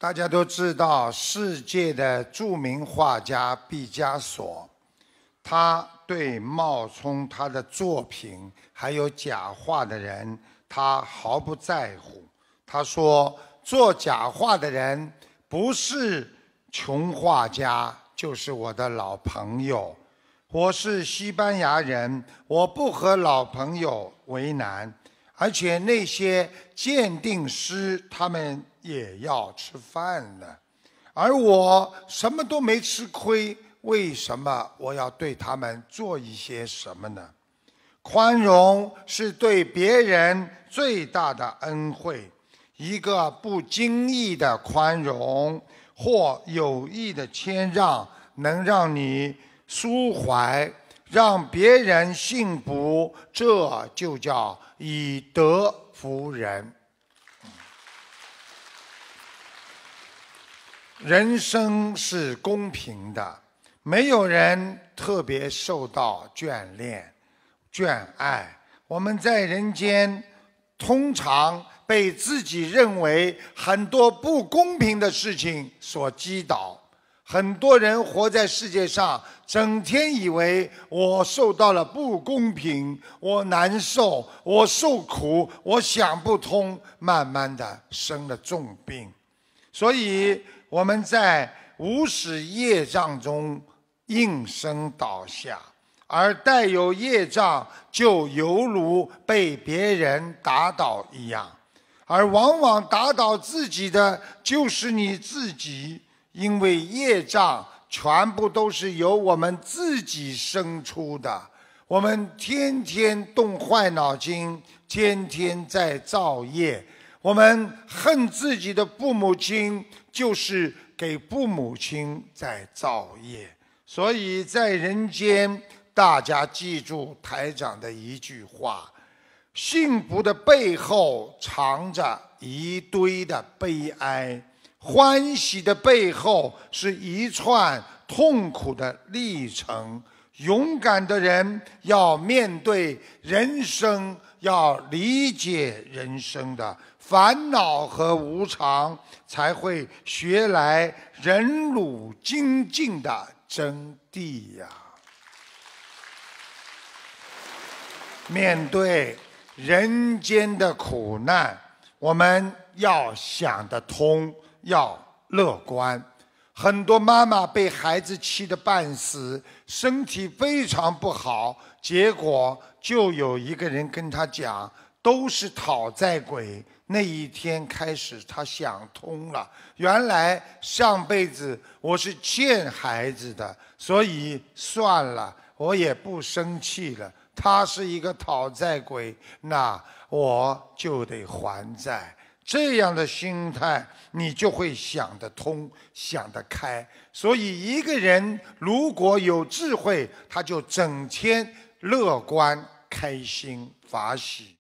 大家都知道，世界的著名画家毕加索，他对冒充他的作品还有假画的人，他毫不在乎。他说：“做假画的人不是穷画家，就是我的老朋友。我是西班牙人，我不和老朋友为难。而且那些鉴定师，他们。”也要吃饭呢，而我什么都没吃亏，为什么我要对他们做一些什么呢？宽容是对别人最大的恩惠。一个不经意的宽容或有意的谦让，能让你舒怀，让别人幸福，这就叫以德服人。人生是公平的，没有人特别受到眷恋、眷爱。我们在人间通常被自己认为很多不公平的事情所击倒。很多人活在世界上，整天以为我受到了不公平，我难受，我受苦，我想不通，慢慢的生了重病。所以我们在无始业障中应声倒下，而带有业障就犹如被别人打倒一样，而往往打倒自己的就是你自己，因为业障全部都是由我们自己生出的，我们天天动坏脑筋，天天在造业。我们恨自己的父母亲，就是给父母亲在造业。所以在人间，大家记住台长的一句话：幸福的背后藏着一堆的悲哀，欢喜的背后是一串痛苦的历程。勇敢的人要面对人生，要理解人生的烦恼和无常，才会学来忍辱精进的真谛呀。面对人间的苦难，我们要想得通，要乐观。很多妈妈被孩子气得半死，身体非常不好。结果就有一个人跟她讲，都是讨债鬼。那一天开始，她想通了，原来上辈子我是欠孩子的，所以算了，我也不生气了。他是一个讨债鬼，那我就得还债。这样的心态，你就会想得通、想得开。所以，一个人如果有智慧，他就整天乐观、开心、法喜。